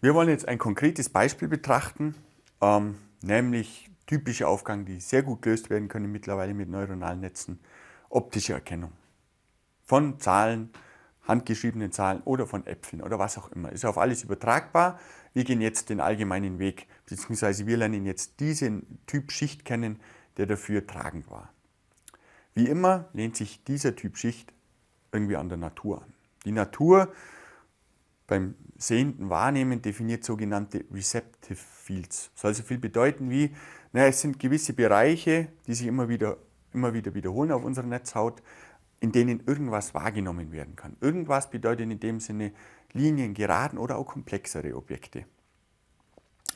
Wir wollen jetzt ein konkretes Beispiel betrachten, ähm, nämlich typische Aufgaben, die sehr gut gelöst werden können mittlerweile mit neuronalen Netzen, optische Erkennung von Zahlen, handgeschriebenen Zahlen oder von Äpfeln oder was auch immer. Ist auf alles übertragbar. Wir gehen jetzt den allgemeinen Weg, beziehungsweise wir lernen jetzt diesen Typ Schicht kennen, der dafür tragend war. Wie immer lehnt sich dieser Typ Schicht irgendwie an der Natur an. Die Natur beim sehenden Wahrnehmen definiert sogenannte Receptive Fields. soll so viel bedeuten wie, naja, es sind gewisse Bereiche, die sich immer wieder, immer wieder wiederholen auf unserer Netzhaut, in denen irgendwas wahrgenommen werden kann. Irgendwas bedeutet in dem Sinne Linien, Geraden oder auch komplexere Objekte.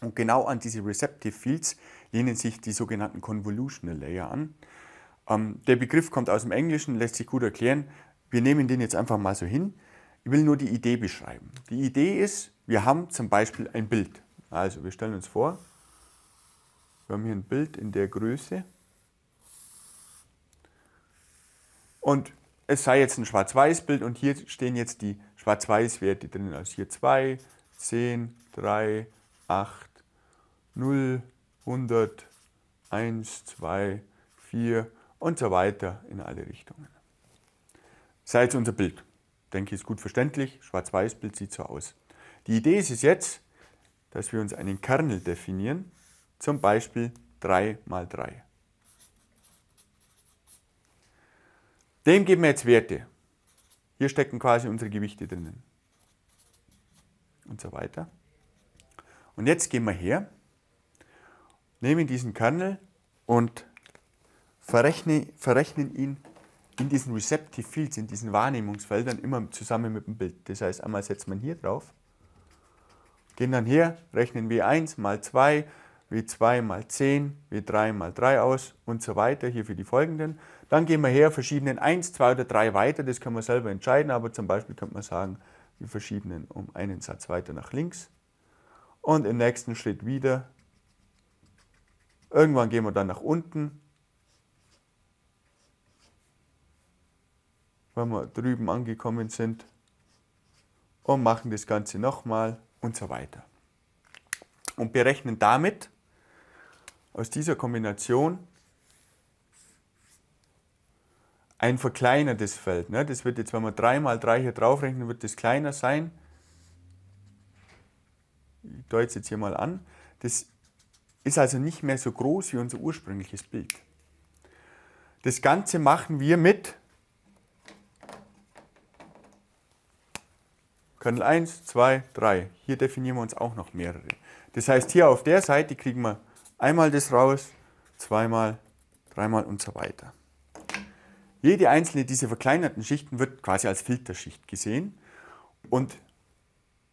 Und genau an diese Receptive Fields lehnen sich die sogenannten Convolutional Layer an. Ähm, der Begriff kommt aus dem Englischen, lässt sich gut erklären. Wir nehmen den jetzt einfach mal so hin. Ich will nur die Idee beschreiben. Die Idee ist, wir haben zum Beispiel ein Bild. Also wir stellen uns vor, wir haben hier ein Bild in der Größe. Und es sei jetzt ein Schwarz-Weiß-Bild und hier stehen jetzt die Schwarz-Weiß-Werte drin. Also hier 2, 10, 3, 8, 0, 100, 1, 2, 4 und so weiter in alle Richtungen. sei jetzt unser Bild denke, ist gut verständlich. Schwarz-Weiß-Bild sieht so aus. Die Idee ist es jetzt, dass wir uns einen Kernel definieren, zum Beispiel 3 mal 3. Dem geben wir jetzt Werte. Hier stecken quasi unsere Gewichte drinnen. Und so weiter. Und jetzt gehen wir her, nehmen diesen Kernel und verrechnen ihn in diesen Receptive Fields, in diesen Wahrnehmungsfeldern immer zusammen mit dem Bild. Das heißt, einmal setzt man hier drauf, gehen dann her, rechnen W1 mal 2, W2 mal 10, W3 mal 3 aus und so weiter, hier für die folgenden. Dann gehen wir her, verschiedenen 1, 2 oder 3 weiter, das können wir selber entscheiden, aber zum Beispiel könnte man sagen, wir verschieben um einen Satz weiter nach links. Und im nächsten Schritt wieder. Irgendwann gehen wir dann nach unten wenn wir drüben angekommen sind und machen das Ganze nochmal und so weiter. Und berechnen damit aus dieser Kombination ein verkleinertes Feld. Ne? Das wird jetzt, wenn wir 3 mal 3 hier draufrechnen, wird das kleiner sein. Ich deute es jetzt hier mal an. Das ist also nicht mehr so groß wie unser ursprüngliches Bild. Das Ganze machen wir mit Kernel 1, 2, 3. Hier definieren wir uns auch noch mehrere. Das heißt, hier auf der Seite kriegen wir einmal das raus, zweimal, dreimal und so weiter. Jede einzelne dieser verkleinerten Schichten wird quasi als Filterschicht gesehen und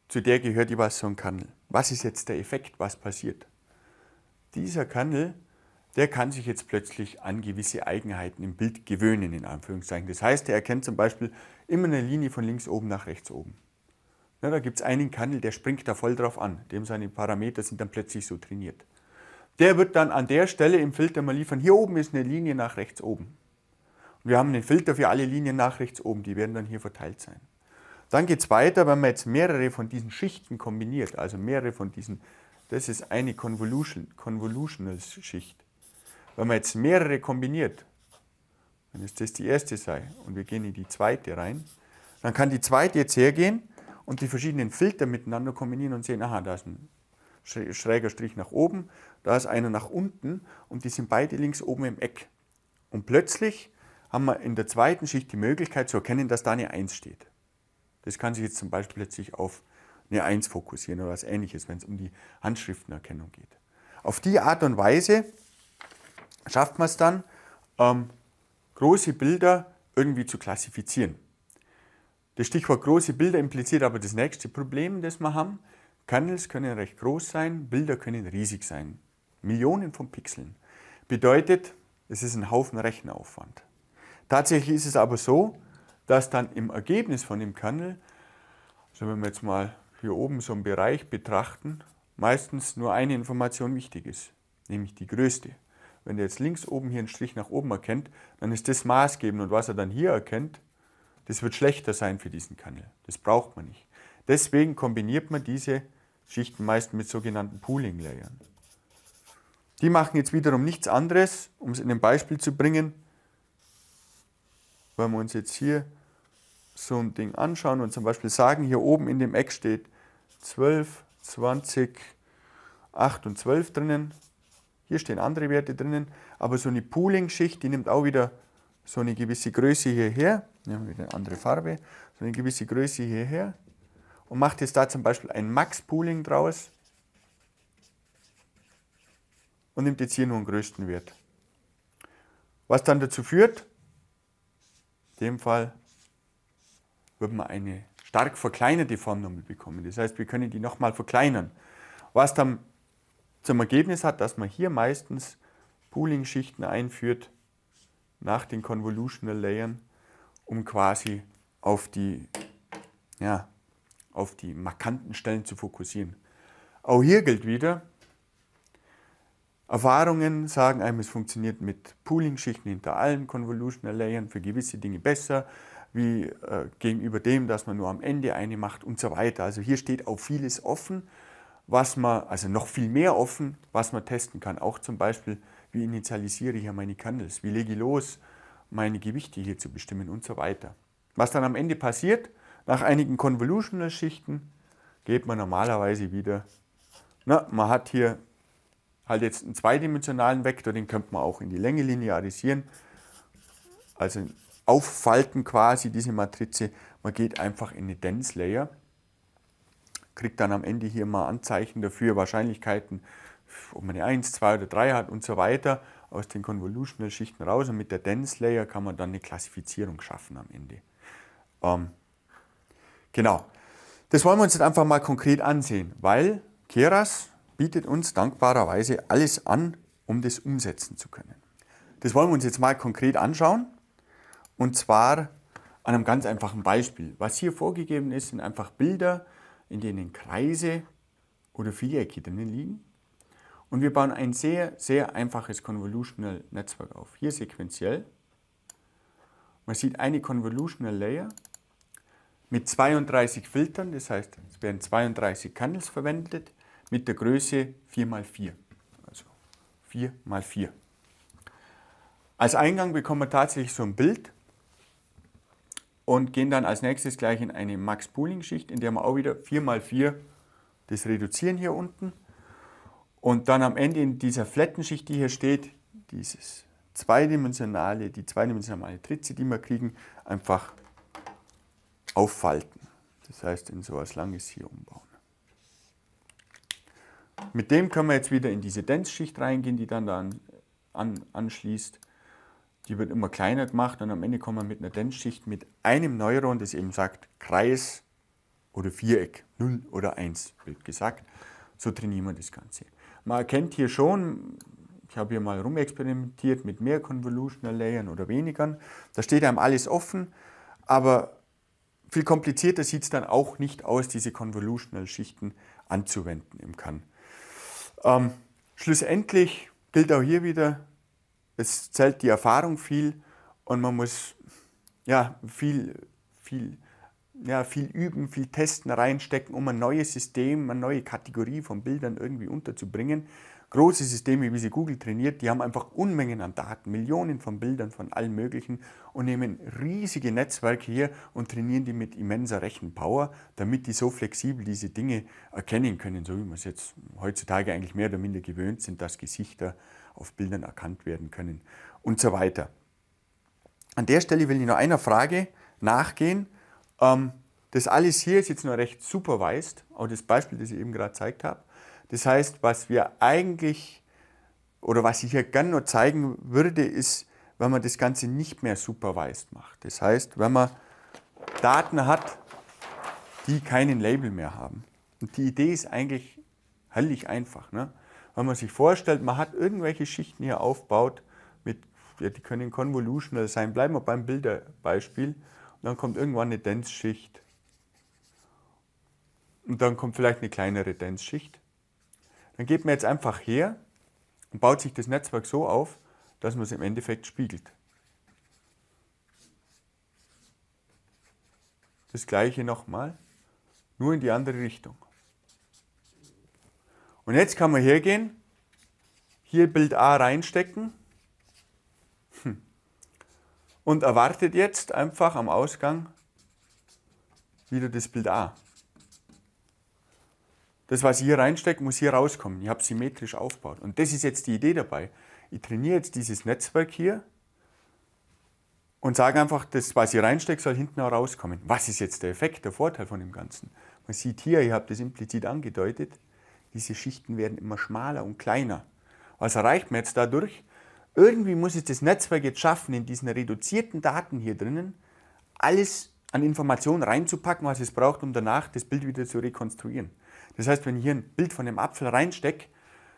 zu der gehört jeweils so ein Kernel. Was ist jetzt der Effekt? Was passiert? Dieser Kernel, der kann sich jetzt plötzlich an gewisse Eigenheiten im Bild gewöhnen, in Anführungszeichen. Das heißt, er erkennt zum Beispiel immer eine Linie von links oben nach rechts oben. Ja, da gibt es einen Kandel, der springt da voll drauf an. Dem seine Parameter sind dann plötzlich so trainiert. Der wird dann an der Stelle im Filter mal liefern, hier oben ist eine Linie nach rechts oben. wir haben einen Filter für alle Linien nach rechts oben, die werden dann hier verteilt sein. Dann geht es weiter, wenn man jetzt mehrere von diesen Schichten kombiniert, also mehrere von diesen, das ist eine Convolution, Convolutional-Schicht. Wenn man jetzt mehrere kombiniert, wenn es das die erste sei und wir gehen in die zweite rein, dann kann die zweite jetzt hergehen und die verschiedenen Filter miteinander kombinieren und sehen, aha, da ist ein schräger Strich nach oben, da ist einer nach unten und die sind beide links oben im Eck. Und plötzlich haben wir in der zweiten Schicht die Möglichkeit zu erkennen, dass da eine 1 steht. Das kann sich jetzt zum Beispiel plötzlich auf eine 1 fokussieren oder was ähnliches, wenn es um die Handschriftenerkennung geht. Auf die Art und Weise schafft man es dann, ähm, große Bilder irgendwie zu klassifizieren. Das Stichwort große Bilder impliziert aber das nächste Problem, das wir haben. Kernels können recht groß sein, Bilder können riesig sein. Millionen von Pixeln. Bedeutet, es ist ein Haufen Rechenaufwand. Tatsächlich ist es aber so, dass dann im Ergebnis von dem Kernel, also wenn wir jetzt mal hier oben so einen Bereich betrachten, meistens nur eine Information wichtig ist, nämlich die größte. Wenn ihr jetzt links oben hier einen Strich nach oben erkennt, dann ist das maßgebend und was er dann hier erkennt, das wird schlechter sein für diesen Kanal. Das braucht man nicht. Deswegen kombiniert man diese Schichten meist mit sogenannten Pooling-Layern. Die machen jetzt wiederum nichts anderes, um es in ein Beispiel zu bringen. Wenn wir uns jetzt hier so ein Ding anschauen und zum Beispiel sagen, hier oben in dem Eck steht 12, 20, 8 und 12 drinnen. Hier stehen andere Werte drinnen, aber so eine Pooling-Schicht, die nimmt auch wieder so eine gewisse Größe hierher nehmen wir eine andere Farbe, so eine gewisse Größe hierher und macht jetzt da zum Beispiel ein Max-Pooling draus und nimmt jetzt hier nur einen größten Wert. Was dann dazu führt, in dem Fall wird man eine stark verkleinerte Formnummer bekommen. Das heißt, wir können die nochmal verkleinern. Was dann zum Ergebnis hat, dass man hier meistens Pooling-Schichten einführt nach den Convolutional Layern, um quasi auf die, ja, auf die markanten Stellen zu fokussieren. Auch hier gilt wieder, Erfahrungen sagen einem, es funktioniert mit Pooling-Schichten hinter allen Convolutional Layern für gewisse Dinge besser, wie äh, gegenüber dem, dass man nur am Ende eine macht und so weiter. Also hier steht auch vieles offen, was man, also noch viel mehr offen, was man testen kann. Auch zum Beispiel, wie initialisiere ich hier meine Candles, wie lege ich los, meine Gewichte hier zu bestimmen und so weiter. Was dann am Ende passiert, nach einigen Convolutional-Schichten geht man normalerweise wieder, na, man hat hier halt jetzt einen zweidimensionalen Vektor, den könnte man auch in die Länge linearisieren, also auffalten quasi diese Matrize, man geht einfach in eine Dense Layer, kriegt dann am Ende hier mal Anzeichen dafür, Wahrscheinlichkeiten, ob man eine 1, 2 oder 3 hat und so weiter aus den Convolutional Schichten raus und mit der Dense Layer kann man dann eine Klassifizierung schaffen am Ende. Ähm, genau. Das wollen wir uns jetzt einfach mal konkret ansehen, weil Keras bietet uns dankbarerweise alles an, um das umsetzen zu können. Das wollen wir uns jetzt mal konkret anschauen und zwar an einem ganz einfachen Beispiel. Was hier vorgegeben ist, sind einfach Bilder, in denen Kreise oder Vierecke drinnen liegen und wir bauen ein sehr, sehr einfaches Convolutional Netzwerk auf. Hier sequenziell. Man sieht eine Convolutional Layer mit 32 Filtern, das heißt, es werden 32 Candles verwendet, mit der Größe 4x4. Also 4x4. Als Eingang bekommen wir tatsächlich so ein Bild und gehen dann als nächstes gleich in eine Max-Pooling-Schicht, in der wir auch wieder 4x4 das reduzieren hier unten und dann am Ende in dieser Flettenschicht, die hier steht, dieses zweidimensionale, die zweidimensionale Tritze, die wir kriegen, einfach auffalten. Das heißt, in so etwas Langes hier umbauen. Mit dem können wir jetzt wieder in diese Densschicht reingehen, die dann da an, an, anschließt. Die wird immer kleiner gemacht und am Ende kommen wir mit einer Densschicht mit einem Neuron, das eben sagt Kreis oder Viereck, 0 oder 1, wird gesagt. So trainieren wir das Ganze. Man erkennt hier schon, ich habe hier mal rumexperimentiert mit mehr Convolutional Layern oder weniger. Da steht einem alles offen, aber viel komplizierter sieht es dann auch nicht aus, diese Convolutional Schichten anzuwenden im CAN. Ähm, schlussendlich gilt auch hier wieder, es zählt die Erfahrung viel und man muss ja, viel, viel ja, viel üben, viel testen, reinstecken, um ein neues System, eine neue Kategorie von Bildern irgendwie unterzubringen. Große Systeme, wie sie Google trainiert, die haben einfach Unmengen an Daten, Millionen von Bildern von allen möglichen und nehmen riesige Netzwerke hier und trainieren die mit immenser Rechenpower, damit die so flexibel diese Dinge erkennen können, so wie wir es jetzt heutzutage eigentlich mehr oder minder gewöhnt sind, dass Gesichter auf Bildern erkannt werden können und so weiter. An der Stelle will ich noch einer Frage nachgehen ähm, das alles hier ist jetzt noch recht supervised, auch das Beispiel, das ich eben gerade gezeigt habe. Das heißt, was wir eigentlich oder was ich hier gerne noch zeigen würde, ist, wenn man das Ganze nicht mehr supervised macht. Das heißt, wenn man Daten hat, die keinen Label mehr haben. Und die Idee ist eigentlich herrlich einfach. Ne? Wenn man sich vorstellt, man hat irgendwelche Schichten hier aufgebaut, mit, ja, die können convolutional sein. Bleiben wir beim Bilderbeispiel. Dann kommt irgendwann eine Denzschicht. Und dann kommt vielleicht eine kleinere Denzschicht. Dann geht man jetzt einfach her und baut sich das Netzwerk so auf, dass man es im Endeffekt spiegelt. Das gleiche nochmal, nur in die andere Richtung. Und jetzt kann man hergehen, hier Bild A reinstecken und erwartet jetzt einfach am Ausgang wieder das Bild A. Das, was ich hier reinsteckt, muss hier rauskommen. Ich habe symmetrisch aufgebaut. Und das ist jetzt die Idee dabei. Ich trainiere jetzt dieses Netzwerk hier und sage einfach, das, was ich reinstecke, soll hinten auch rauskommen. Was ist jetzt der Effekt, der Vorteil von dem Ganzen? Man sieht hier, ich habe das implizit angedeutet, diese Schichten werden immer schmaler und kleiner. Was also erreicht man jetzt dadurch? irgendwie muss es das Netzwerk jetzt schaffen, in diesen reduzierten Daten hier drinnen alles an Informationen reinzupacken, was es braucht, um danach das Bild wieder zu rekonstruieren. Das heißt, wenn ich hier ein Bild von einem Apfel reinstecke,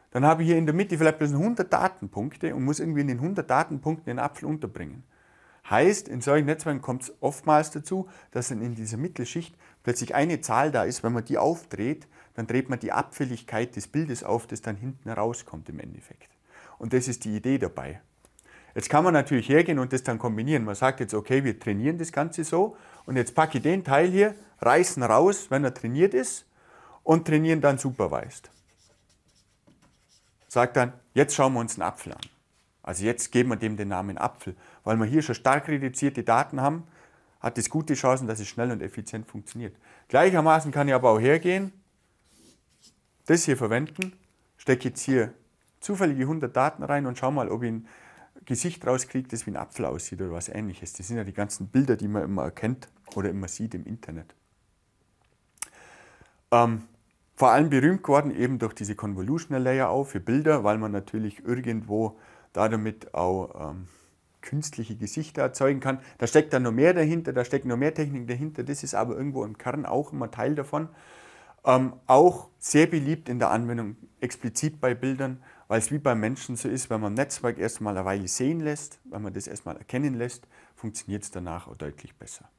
dann habe ich hier in der Mitte vielleicht bloß 100 Datenpunkte und muss irgendwie in den 100 Datenpunkten den Apfel unterbringen. Heißt, in solchen Netzwerken kommt es oftmals dazu, dass dann in dieser Mittelschicht plötzlich eine Zahl da ist. Wenn man die aufdreht, dann dreht man die Abfälligkeit des Bildes auf, das dann hinten rauskommt im Endeffekt. Und das ist die Idee dabei. Jetzt kann man natürlich hergehen und das dann kombinieren. Man sagt jetzt, okay, wir trainieren das Ganze so und jetzt packe ich den Teil hier, reißen raus, wenn er trainiert ist und trainieren dann supervised. Sagt dann, jetzt schauen wir uns einen Apfel an. Also jetzt geben wir dem den Namen Apfel. Weil wir hier schon stark reduzierte Daten haben, hat es gute Chancen, dass es schnell und effizient funktioniert. Gleichermaßen kann ich aber auch hergehen, das hier verwenden, stecke jetzt hier zufällige 100 Daten rein und schau mal, ob ich ein Gesicht rauskriegt, das wie ein Apfel aussieht oder was ähnliches. Das sind ja die ganzen Bilder, die man immer erkennt oder immer sieht im Internet. Ähm, vor allem berühmt geworden eben durch diese Convolutional Layer auch für Bilder, weil man natürlich irgendwo damit auch ähm, künstliche Gesichter erzeugen kann. Da steckt dann noch mehr dahinter, da steckt noch mehr Technik dahinter. Das ist aber irgendwo im Kern auch immer Teil davon. Ähm, auch sehr beliebt in der Anwendung, explizit bei Bildern, weil es wie beim Menschen so ist, wenn man ein Netzwerk erstmal eine Weile sehen lässt, wenn man das erstmal erkennen lässt, funktioniert es danach auch deutlich besser.